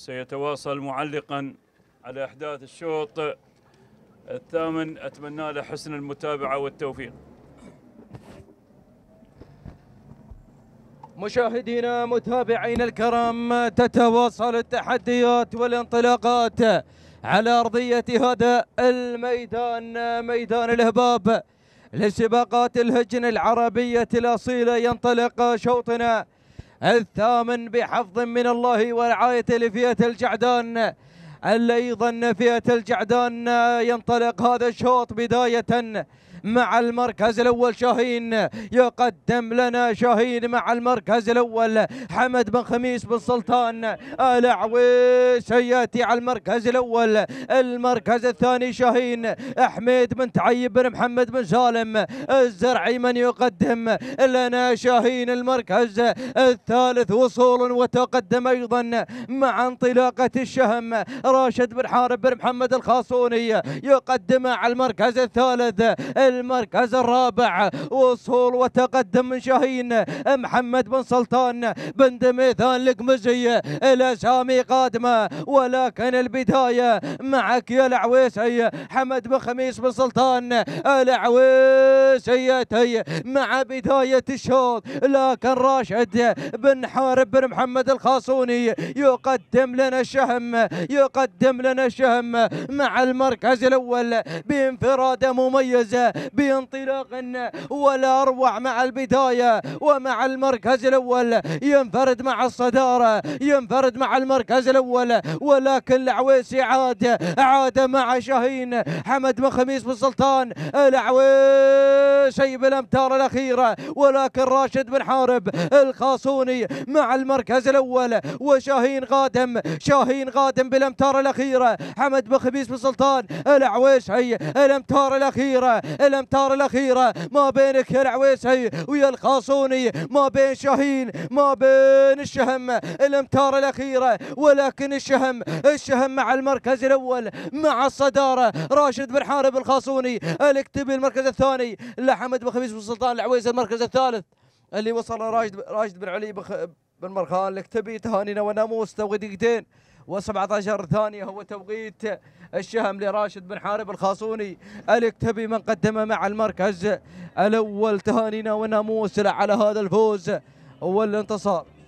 سيتواصل معلقا على احداث الشوط الثامن اتمنى له حسن المتابعه والتوفيق مشاهدينا متابعينا الكرام تتواصل التحديات والانطلاقات على ارضيه هذا الميدان ميدان الهباب لسباقات الهجن العربيه الاصيله ينطلق شوطنا الثامن بحفظ من الله ورعاية لفئة الجعدان أيضا فئة الجعدان ينطلق هذا الشوط بداية مع المركز الأول شاهين يقدم لنا شاهين مع المركز الأول حمد بن خميس بن سلطان العويس سياتي ياتي على المركز الأول المركز الثاني شاهين حميد بن تعيب بن محمد بن سالم الزرعي من يقدم لنا شاهين المركز الثالث وصول وتقدم أيضا مع انطلاقة الشهم راشد بن حارب بن محمد الخاصوني يقدم على المركز الثالث المركز الرابع وصول وتقدم من شاهين محمد بن سلطان بن دميثان القمزي الاسامي قادمه ولكن البدايه معك يا العويسي حمد بن خميس بن سلطان العويسي مع بدايه الشوط لكن راشد بن حارب بن محمد الخاصوني يقدم لنا الشهم يقدم لنا الشهم مع المركز الاول بانفراده مميزه بانطلاق ولا أروع مع البداية ومع المركز الأول ينفرد مع الصدارة ينفرد مع المركز الأول ولكن العويسي عاد عاد مع شاهين حمد بن خميس بن سلطان العويسي بالأمتار الأخيرة ولكن راشد بن حارب الخاصوني مع المركز الأول وشاهين قادم شاهين قادم بالأمتار الأخيرة حمد بن خميس بن سلطان العويسي الأمتار الأخيرة الامتار الاخيره ما بين كرعويسي ويا الخاصوني ما بين شاهين ما بين الشهم الامتار الاخيره ولكن الشهم الشهم مع المركز الاول مع الصداره راشد بن حارب الخاصوني الكتبي المركز الثاني لحمد بن خميس بن سلطان العويسي المركز الثالث اللي وصل راشد راشد بن علي بن مرخان الاكتبي تهانينا وناموس تو دقيقتين و17 ثانية هو توقيت الشهم لراشد بن حارب الخاصوني الاكتبي من قدم مع المركز الأول تهانينا والناموس على هذا الفوز والانتصار